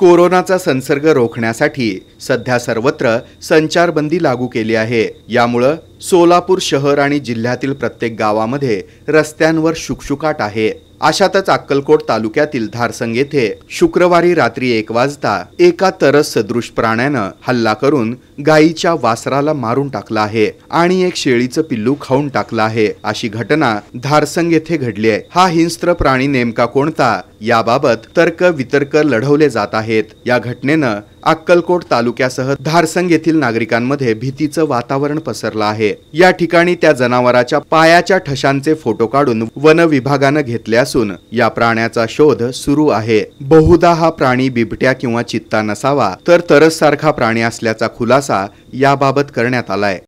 कोरोनाचा संसर्ग रोखण्यासाठी सध्या सर्वत्र संचारबंदी लागू केली आहे यामुळं सोलापूर शहर आणि जिल्ह्यातील प्रत्येक गावामध्ये रस्त्यांवर शुकशुकाट आहे अशातच अक्कलकोट तालुक्यातील धारसंग येथे शुक्रवारी रात्री एक वाजता एका तरस सदृश प्राण्यानं हल्ला करून गायीच्या वासराला मारून टाकला आहे आणि एक शेळीचं पिल्लू खाऊन टाकलं आहे अशी घटना धारसंग येथे घडली आहे हा हिंस्त्र प्राणी नेमका कोणता याबाबत तर्क वितर्क लढवले जात आहेत या घटनेनं अक्कलकोट तालुक्यासह धारसंग येथील नागरिकांमध्ये भीतीचं वातावरण पसरलं आहे या ठिकाणी त्या जनावराच्या पायाच्या ठशांचे फोटो काढून वन विभागानं घेतले असून या प्राण्याचा शोध सुरू आहे बहुधा हा प्राणी बिबट्या किंवा चित्ता नसावा तर तरस सारखा प्राणी असल्याचा खुलासा याबाबत करण्यात आलाय